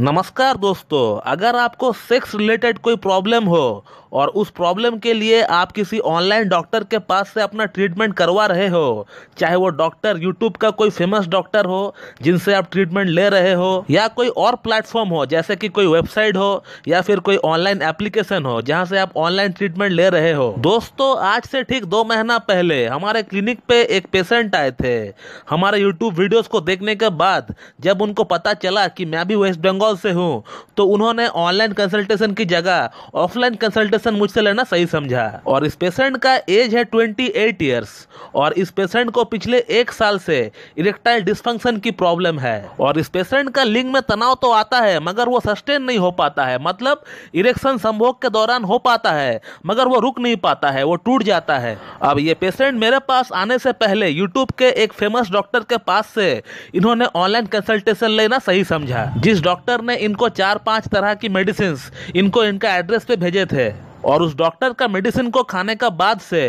नमस्कार दोस्तों अगर आपको सेक्स रिलेटेड कोई प्रॉब्लम हो और उस प्रॉब्लम के लिए आप किसी ऑनलाइन डॉक्टर के पास से अपना ट्रीटमेंट करवा रहे हो चाहे वो डॉक्टर यूट्यूब का कोई फेमस डॉक्टर हो जिनसे आप ट्रीटमेंट ले रहे हो या कोई और प्लेटफॉर्म हो जैसे कि कोई वेबसाइट हो या फिर कोई ऑनलाइन एप्लीकेशन हो जहाँ से आप ऑनलाइन ट्रीटमेंट ले रहे हो दोस्तों आज से ठीक दो महीना पहले हमारे क्लिनिक पे एक पेशेंट आए थे हमारे यूट्यूब वीडियोज को देखने के बाद जब उनको पता चला कि मैं भी वेस्ट बंगाल बंगाल से हूँ तो उन्होंने ऑनलाइन कंसल्टेशन की जगह ऑफलाइन कंसल्टेशन मुझसे लेना सही समझा और इस पेशेंट का एज है ट्वेंटी एट ईयर्स और इस पेशेंट को पिछले एक साल से इरेक्टाइल डिस्फंक्शन की प्रॉब्लम है और इस पेशेंट का लिंग में तनाव तो आता है मगर वो सस्टेन नहीं हो पाता है मतलब इरेक्शन संभोग के दौरान हो पाता है मगर वो रुक नहीं पाता है वो टूट जाता है अब ये पेशेंट मेरे पास आने से पहले यूट्यूब के एक फेमस डॉक्टर के पास से इन्होंने ऑनलाइन कंसल्टेशन लेना सही समझा जिस डॉक्टर डॉक्टर ने इनको चार पांच तरह की मेडिसिन इनको इनका एड्रेस पे भेजे थे और उस डॉक्टर का मेडिसिन को खाने का बाद से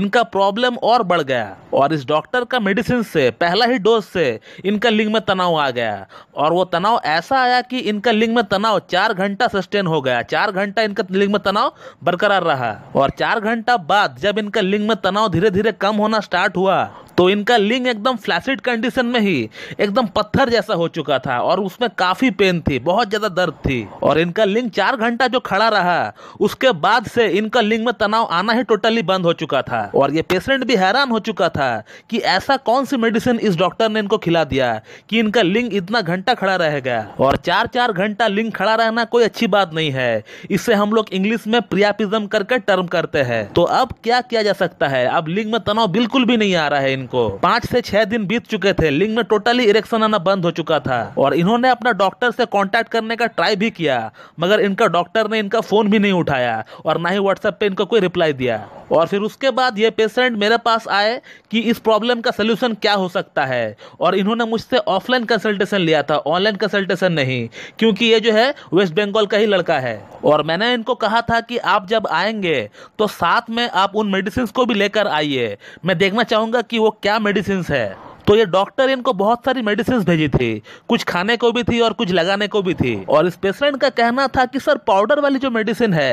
इनका प्रॉब्लम और बढ़ गया और इस डॉक्टर का मेडिसिन से पहला ही डोज से इनका लिंग में तनाव आ गया और वो तनाव ऐसा आया कि इनका लिंग में तनाव चार घंटा सस्टेन हो गया चार घंटा इनका लिंग में तनाव बरकरार रहा और चार घंटा बाद जब इनका लिंग में तनाव धीरे धीरे कम होना स्टार्ट हुआ तो इनका लिंग एकदम फ्लैसिड कंडीशन में ही एकदम पत्थर जैसा हो चुका था और उसमें काफ़ी पेन थी बहुत ज़्यादा दर्द थी और इनका लिंग चार घंटा जो खड़ा रहा उसके बाद से इनका लिंग में तनाव आना ही टोटली बंद हो चुका था और ये पेशेंट भी हैरान हो चुका था कि ऐसा कौन सी मेडिसिन इस डॉक्टर ने इनको खिला दिया कि इनका लिंग इतना घंटा खड़ा रहेगा और चार चार घंटा लिंग खड़ा रहना कोई अच्छी बात नहीं है इससे हम लोग इंग्लिश में प्रियापिज्म करके टर्म करते हैं तो अब क्या किया जा सकता है अब लिंग में तनाव बिल्कुल भी नहीं आ रहा है इनका लिंग को पाँच से छह दिन बीत चुके थे लिंग में टोटली इरेक्शन आना बंद हो चुका था और इन्होंने अपना डॉक्टर से कॉन्टेक्ट करने का ट्राई भी किया मगर इनका डॉक्टर ने इनका फोन भी नहीं उठाया और ना ही व्हाट्सएप पे इनका कोई रिप्लाई दिया और फिर उसके बाद ये पेशेंट मेरे पास आए कि इस प्रॉब्लम का सलूशन क्या हो सकता है और इन्होंने मुझसे ऑफलाइन कंसल्टेशन लिया था ऑनलाइन कंसल्टेशन नहीं क्योंकि ये जो है वेस्ट बंगाल का ही लड़का है और मैंने इनको कहा था कि आप जब आएंगे तो साथ में आप उन मेडिसिन को भी लेकर आइए मैं देखना चाहूंगा कि वो क्या मेडिसिन है तो ये डॉक्टर इनको बहुत सारी मेडिसिन भेजी थी कुछ खाने को भी थी और कुछ लगाने को भी थी और इस पेशेंट का कहना था कि सर पाउडर वाली जो मेडिसिन है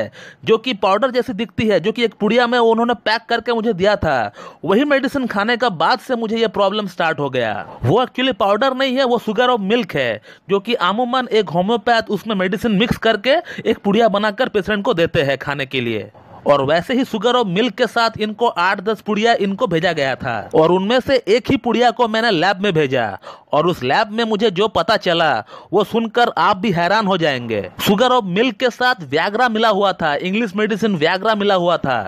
जो कि पाउडर जैसी दिखती है जो कि एक पुड़िया में उन्होंने पैक करके मुझे दिया था वही मेडिसिन खाने का बाद से मुझे ये प्रॉब्लम स्टार्ट हो गया वो एक्चुअली पाउडर नहीं है वो शुगर ऑफ मिल्क है जो कि आमूमन एक होम्योपैथ उसमें मेडिसिन मिक्स करके एक पुड़िया बनाकर पेशेंट को देते हैं खाने के लिए और वैसे ही शुगर और मिल्क के साथ इनको आठ दस पुड़िया इनको भेजा गया था और उनमें से एक ही पुड़िया को मैंने लैब में भेजा और उस लैब में मुझे जो पता चला वो सुनकर आप भी हैरान हो जाएंगे शुगर और मिल्क के साथ व्यागरा मिला हुआ था इंग्लिश मेडिसिन व्यागरा मिला हुआ था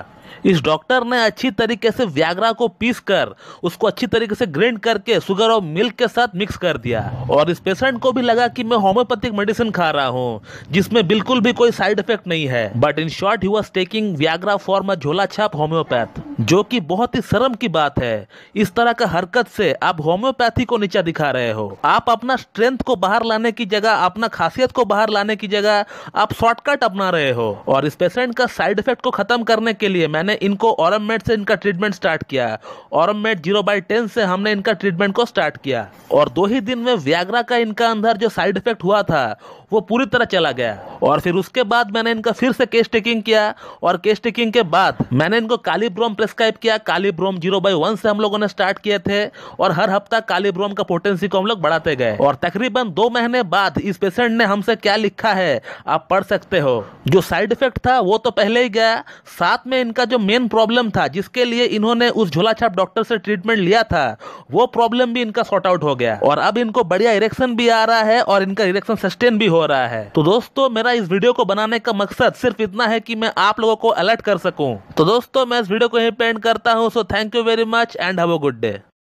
इस डॉक्टर ने अच्छी तरीके से व्याग्रा को पीस कर उसको अच्छी तरीके से ग्रेंड करके सुगर और मिल्क के साथ मिक्स कर दिया और इस पेशेंट को भी लगा कि मैं होम्योपैथिक मेडिसिन खा रहा हूँ जिसमें बिल्कुल भी कोई साइड इफेक्ट नहीं है but in short he was taking Viagra from झोला छाप होम्योपैथ जो कि बहुत ही शर्म की बात है इस तरह का हरकत से आप होम्योपैथी को नीचा दिखा रहे हो आप अपना स्ट्रेंथ को बाहर लाने की जगह अपना खासियत को बाहर लाने की जगह आप शॉर्टकट अपना रहे हो और इस पेशेंट का साइड इफेक्ट को खत्म करने के लिए मैंने इनको औरम मेट से इनका ट्रीटमेंट स्टार्ट किया है aurum met zero by ten से हमने इनका ट्रीटमेंट को स्टार्ट किया और दो ही दिन में व्याग्रा का इनका अंदर जो साइड इफेक्ट हुआ था वो पूरी तरह चला गया और फिर उसके बाद मैंने इनका फिर से केस टेकिंग किया और केस टेकिंग के बाद मैंने इनको कालीब्रोम प्रेस्क्राइब किया कालीब्रोम जीरो बाई वन से हम लोगों ने स्टार्ट किए थे और हर हफ्ता कालीब्रोम का पोटेंसी को हम लोग बढ़ाते गए और तकरीबन दो महीने बाद इस पेशेंट ने हमसे क्या लिखा है आप पढ़ सकते हो जो साइड इफेक्ट था वो तो पहले ही गया साथ में इनका जो मेन प्रॉब्लम था जिसके लिए इन्होंने उस झोला छाप डॉक्टर से ट्रीटमेंट लिया था वो प्रॉब्लम भी इनका सॉर्ट आउट हो गया और अब इनको बढ़िया इरेक्शन भी आ रहा है और इनका इरेक्शन सस्टेन भी हो रहा है तो दोस्तों मेरा इस वीडियो को बनाने का मकसद सिर्फ इतना है कि मैं आप लोगों को अलर्ट कर सकूं तो दोस्तों मैं इस वीडियो को यहीं पेंड करता हूं so thank you very much and have a good day